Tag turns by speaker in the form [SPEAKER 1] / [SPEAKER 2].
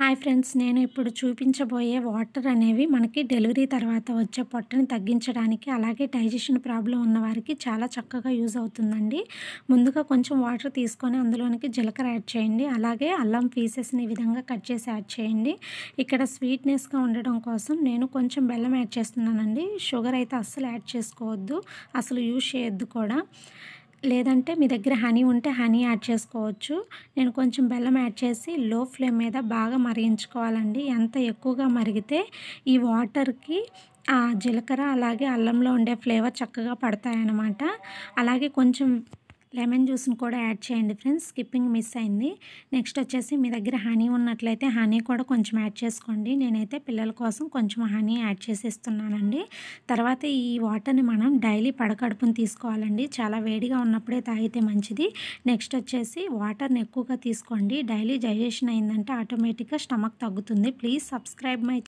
[SPEAKER 1] hi friends నేను ఇప్పుడు చూపించబోయే వాటర్ అనేవి మనకి డెలివరీ తర్వాత వచ్చే పొట్టని తగ్గించడానికి అలాగే డైజెషన్ ప్రాబ్లం ఉన్నవారికి చాలా చక్కగా యూజ్ అవుతుందండి ముందుగా కొంచెం వాటర్ తీసుకొని అందులోనికి జీలకర్ర యాడ్ చేయండి అలాగే అల్లం పీసెస్ని ఈ విధంగా కట్ చేసి యాడ్ చేయండి ఇక్కడ స్వీట్నెస్గా ఉండడం కోసం నేను కొంచెం బెల్లం యాడ్ చేస్తున్నానండి షుగర్ అయితే అస్సలు యాడ్ చేసుకోవద్దు అసలు యూజ్ చేయొద్దు కూడా లేదంటే మీ దగ్గర హనీ ఉంటే హనీ యాడ్ చేసుకోవచ్చు నేను కొంచెం బెల్లం యాడ్ చేసి లో ఫ్లేమ్ మీద బాగా మరిగించుకోవాలండి ఎంత ఎక్కువగా మరిగితే ఈ వాటర్కి జీలకర్ర అలాగే అల్లంలో ఉండే ఫ్లేవర్ చక్కగా పడతాయన్నమాట అలాగే కొంచెం లెమన్ జ్యూస్ని కూడా యాడ్ చేయండి ఫ్రెండ్స్ స్కిప్పింగ్ మిస్ అయింది నెక్స్ట్ వచ్చేసి మీ దగ్గర హనీ ఉన్నట్లయితే హనీ కూడా కొంచెం యాడ్ చేసుకోండి నేనైతే పిల్లల కోసం కొంచెం హనీ యాడ్ చేసి ఇస్తున్నానండి తర్వాత ఈ వాటర్ని మనం డైలీ పడకడుపుని తీసుకోవాలండి చాలా వేడిగా ఉన్నప్పుడే తాగితే మంచిది నెక్స్ట్ వచ్చేసి వాటర్ని ఎక్కువగా తీసుకోండి డైలీ డైజెషన్ అయిందంటే ఆటోమేటిక్గా స్టమక్ తగ్గుతుంది ప్లీజ్ సబ్స్క్రైబ్ మై